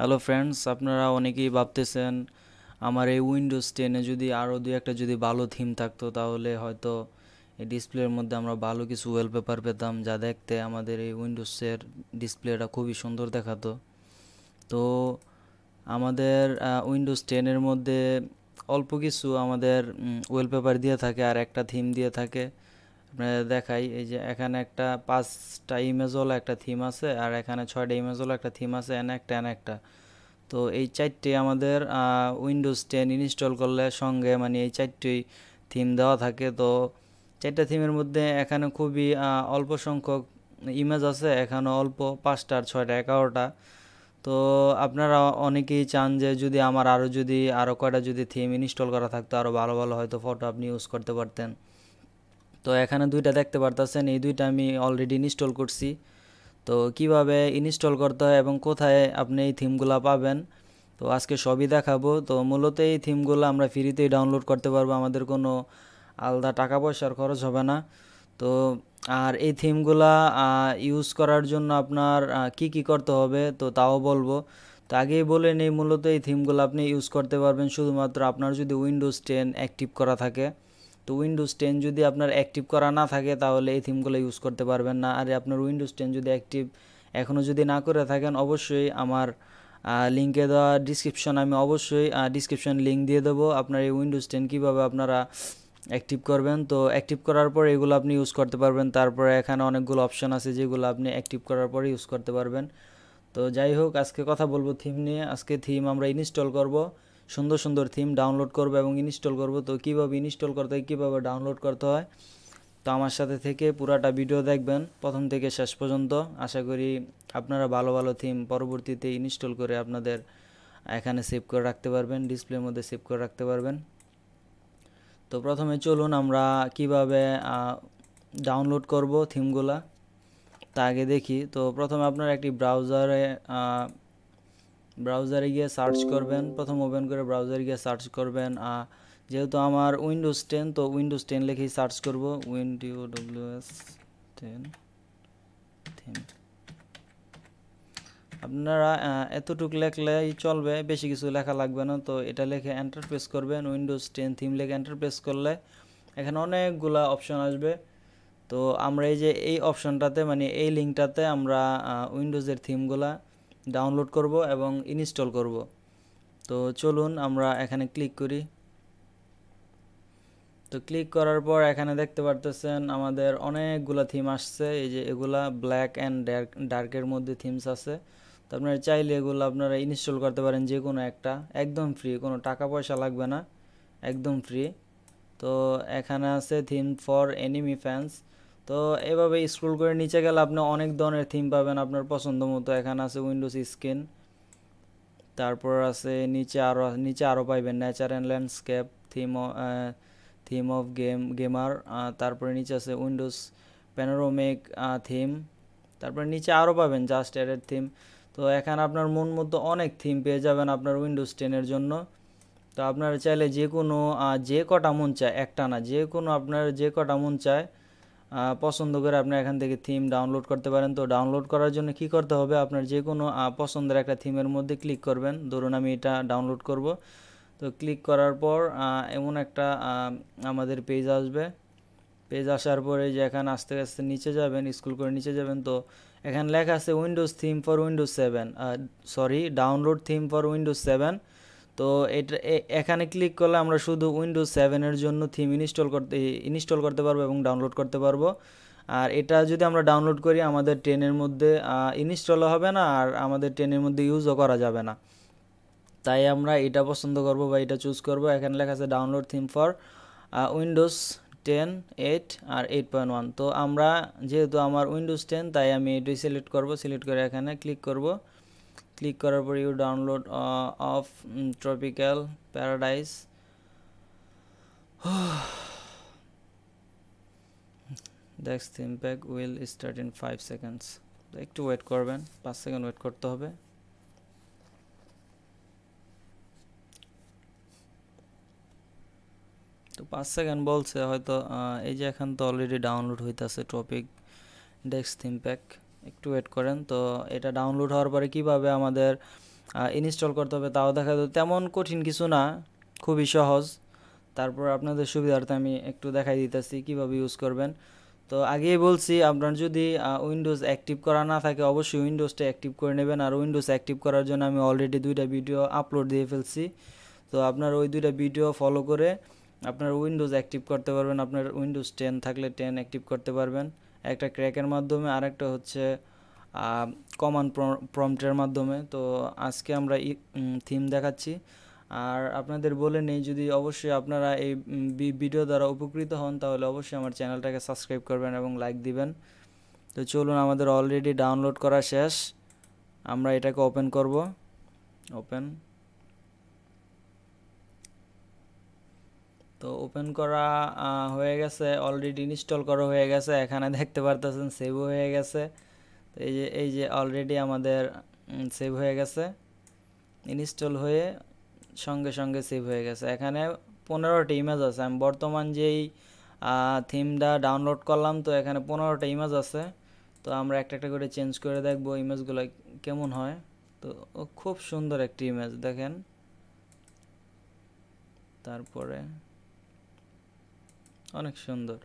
hello friends আপনারা অনেকেই ভাবতেছেন আমার এই উইন্ডোজ টেনে যদি আরও দু একটা যদি ভালো থিম থাকতো তাহলে হয়তো এই ডিসপ্লের মধ্যে আমরা ভালো কিছু ওয়ালপেপার পেতাম যা দেখতে আমাদের এই উইন্ডোজের ডিসপ্লেটা খুবই সুন্দর দেখাতো তো আমাদের উইন্ডোজ টেনের মধ্যে অল্প কিছু আমাদের ওয়ালপেপার দিয়ে থাকে আর একটা থিম দিয়ে থাকে আপনাদের দেখাই এই যে এখানে একটা পাঁচটা ইমেজওয়ালা একটা থিম আছে আর এখানে ছয়টা ইমেজওয়ালা একটা থিম আছে এন একটা এন একটা তো এই চারটি আমাদের উইন্ডোজ টেন ইনস্টল করলে সঙ্গে মানে এই চারটি থিম দেওয়া থাকে তো চারটা থিমের মধ্যে এখানে খুবই অল্প সংখ্যক ইমেজ আছে এখানে অল্প পাঁচটা আর ছয়টা এগারোটা তো আপনারা অনেকেই চান যে যদি আমার আরও যদি আরও কয়টা যদি থিম ইনস্টল করা থাকতো আরও ভালো ভালো হয়তো ফটো আপনি ইউজ করতে পারতেন তো এখানে দুইটা দেখতে পারতেছেন এই দুইটা আমি অলরেডি ইনস্টল করছি তো কিভাবে ইনস্টল করতে হয় এবং কোথায় আপনি এই থিমগুলো পাবেন তো আজকে সবই দেখাবো তো মূলত এই থিমগুলো আমরা ফ্রিতেই ডাউনলোড করতে পারবো আমাদের কোনো আলাদা টাকা পয়সার খরচ হবে না তো আর এই থিমগুলা ইউজ করার জন্য আপনার কি কি করতে হবে তো তাও বলবো তো আগেই বলে নেই মূলত এই থিমগুলো আপনি ইউজ করতে পারবেন শুধুমাত্র আপনার যদি উইন্ডোজ টেন অ্যাক্টিভ করা থাকে তো উইন্ডোজ টেন যদি আপনার অ্যাক্টিভ করা না থাকে তাহলে এই থিমগুলো ইউজ করতে পারবেন না আর আপনার উইন্ডোজ টেন যদি অ্যাক্টিভ এখনও যদি না করে থাকেন অবশ্যই আমার লিঙ্কে দেওয়া ডিসক্রিপশন আমি অবশ্যই ডিসক্রিপশন লিঙ্ক দিয়ে দেবো আপনার এই উইন্ডোজ টেন কীভাবে আপনারা অ্যাক্টিভ করবেন তো অ্যাক্টিভ করার পর এগুলো আপনি ইউজ করতে পারবেন তারপরে এখানে অনেকগুলো অপশন আছে যেগুলো আপনি অ্যাক্টিভ করার পরে ইউজ করতে পারবেন তো যাই হোক আজকে কথা বলবো থিম নিয়ে আজকে থিম আমরা ইনস্টল করব সুন্দর সুন্দর থিম ডাউনলোড করবো এবং ইনস্টল করব তো কীভাবে ইনস্টল করতে হয় কীভাবে ডাউনলোড করতে হয় তো আমার সাথে থেকে পুরাটা ভিডিও দেখবেন প্রথম থেকে শেষ পর্যন্ত আশা করি আপনারা ভালো ভালো থিম পরবর্তীতে ইনস্টল করে আপনাদের এখানে সেভ করে রাখতে পারবেন ডিসপ্লের মধ্যে সেভ করে রাখতে পারবেন তো প্রথমে চলুন আমরা কিভাবে ডাউনলোড করব থিমগুলা তা আগে দেখি তো প্রথমে আপনার একটি ব্রাউজারে ব্রাউজারে গিয়ে সার্চ করবেন প্রথম ওপেন করে ব্রাউজারে গিয়ে সার্চ করবেন যেহেতু আমার উইন্ডোজ টেন তো উইন্ডোজ টেন লিখেই সার্চ করব উইন্ডিও ডব্লিউ এস টেন থিম আপনারা এতটুকু লেখলেই চলবে বেশি কিছু লেখা লাগবে না তো এটা লেখে এন্টার প্রেস করবেন উইন্ডোজ টেন থিম লেখে এন্টার প্রেস করলে এখানে অনেকগুলা অপশন আসবে তো আমরা এই যে এই অপশনটাতে মানে এই লিঙ্কটাতে আমরা উইন্ডোজের থিমগুলা ডাউনলোড করব এবং ইনস্টল করব তো চলুন আমরা এখানে ক্লিক করি তো ক্লিক করার পর এখানে দেখতে পারতেছেন আমাদের অনেকগুলা থিম আসছে এই যে এগুলা ব্ল্যাক অ্যান্ড ডার্ক ডার্কের মধ্যে থিমস আছে তো আপনারা চাইলে এগুলো আপনারা ইনস্টল করতে পারেন যে কোনো একটা একদম ফ্রি কোনো টাকা পয়সা লাগবে না একদম ফ্রি তো এখানে আছে থিম ফর এনিমি ফ্যান্স তো এভাবে স্ক্রোল করে নিচে গেলে আপনি অনেক ধরনের থিম পাবেন আপনার পছন্দ মতো এখানে আছে উইন্ডোজ স্ক্রিন তারপর আছে নিচে আরও নিচে আরও পাইবেন nature and landscape theme theme of game gamer তারপরে নিচে আছে উইন্ডোজ প্যানোরোমিক থিম তারপরে নিচে আরও পাবেন জাস্ট অ্যাডেড থিম তো এখানে আপনার মন মতো অনেক থিম পেয়ে যাবেন আপনার উইন্ডোজ টেনের জন্য তো আপনারা চাইলে যে কোনো যে কটা মন চায় একটা না যে কোনো আপনার যে কটা মন চায় পছন্দ করে আপনি এখান থেকে থিম ডাউনলোড করতে পারেন তো ডাউনলোড করার জন্য কি করতে হবে আপনার যে কোনো পছন্দের একটা থিমের মধ্যে ক্লিক করবেন ধরুন আমি এটা ডাউনলোড করব তো ক্লিক করার পর এমন একটা আমাদের পেজ আসবে পেজ আসার পরে যে এখানে আস্তে আস্তে নিচে যাবেন স্কুল করে নিচে যাবেন তো এখানে লেখা আছে Windows theme for Windows seven sorry download theme for Windows seven তো এটা এখানে ক্লিক করলে আমরা শুধু উইন্ডোজ সেভেনের জন্য থিম ইনস্টল করতে ইনস্টল করতে পারবো এবং ডাউনলোড করতে পারবো আর এটা যদি আমরা ডাউনলোড করি আমাদের টেনের মধ্যে ইনস্টলও হবে না আর আমাদের টেনের মধ্যে ইউজও করা যাবে না তাই আমরা এটা পছন্দ করব বা এটা চুজ করব এখানে লেখা আছে download theme for Windows ten eight আর এইট পয়েন্ট ওয়ান তো আমরা যেহেতু আমার উইন্ডোজ টেন তাই আমি এটাই সিলেক্ট করব সিলেক্ট করে এখানে ক্লিক করব ক্লিক করার পর you download of tropical paradise that's theme pack will start in five seconds একটু ওয়েট করবেন পাঁচ সেকেন্ড ওয়েট করতে হবে তো পাঁচ সেকেন্ড বলছে হয়তো এই যে এখন তো অলরেডি ডাউনলোড হইতেছে টপিক ডেস্ক থিম প্যাক একটু ওয়েট করেন তো এটা ডাউনলোড হওয়ার পরে কিভাবে আমাদের ইনস্টল করতে হবে তাও দেখা যাবে তেমন কঠিন কিছু না খুবই সহজ তারপর আপনাদের সুবিধার্থে আমি একটু দেখাই দিতেছি কিভাবে ইউজ করবেন তো আগেই বলছি আপনার যদি উইন্ডোজ অ্যাক্টিভ করা না থাকে অবশ্যই উইন্ডোজটা অ্যাক্টিভ করে নেবেন আর উইন্ডোজ অ্যাক্টিভ করার জন্য আমি অলরেডি দুইটা ভিডিও আপলোড দিয়ে ফেলছি তো আপনার ওই দুইটা ভিডিও ফলো করে আপনার উইন্ডোজ অ্যাক্টিভ করতে পারবেন আপনার উইন্ডোজ টেন থাকলে টেন অ্যাক্টিভ করতে পারবেন একটা ক্র্যাকের মাধ্যমে আর একটা হচ্ছে কমান প্রম্পটের মাধ্যমে তো আজকে আমরা থিম দেখাচ্ছি আর আপনাদের বলে নেই যদি অবশ্যই আপনারা এই ভিডিও দ্বারা উপকৃত হন তাহলে অবশ্যই আমার চ্যানেলটাকে সাবস্ক্রাইব করবেন এবং লাইক দিবেন তো চলুন আমাদের অলরেডি ডাউনলোড করা শেষ আমরা এটাকে ওপেন করব ওপেন তো ওপেন করা হয়ে গেছে অলরেডি ইনস্টল করা হয়ে গেছে এখানে দেখতে পারতেছেন সেভ হয়ে গেছে তো এই যে এই যে অলরেডি আমাদের সেভ হয়ে গেছে ইনস্টল হয়ে সঙ্গে সঙ্গে সেভ হয়ে গেছে এখানে পনেরোটি ইমেজ আছে আমি বর্তমান যেই থিমটা ডাউনলোড করলাম তো এখানে পনেরোটা ইমেজ আছে তো আমরা একটা একটা করে চেঞ্জ করে দেখব ইমেজগুলো কেমন হয় তো খুব সুন্দর একটি ইমেজ দেখেন তারপরে অনেক সুন্দর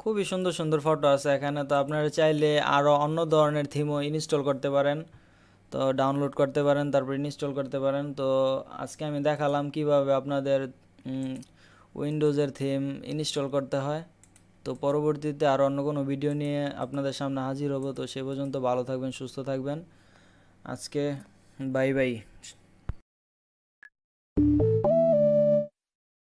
খুবই সুন্দর সুন্দর ফটো আছে এখানে তো আপনারা চাইলে আরও অন্য ধরনের থিমও ইনস্টল করতে পারেন তো ডাউনলোড করতে পারেন তারপর ইনস্টল করতে পারেন তো আজকে আমি দেখালাম কিভাবে আপনাদের উইন্ডোজের থিম ইনস্টল করতে হয় তো পরবর্তীতে আর অন্য কোনো ভিডিও নিয়ে আপনাদের সামনে হাজির হব তো সে পর্যন্ত ভালো থাকবেন সুস্থ থাকবেন আজকে बाय बाय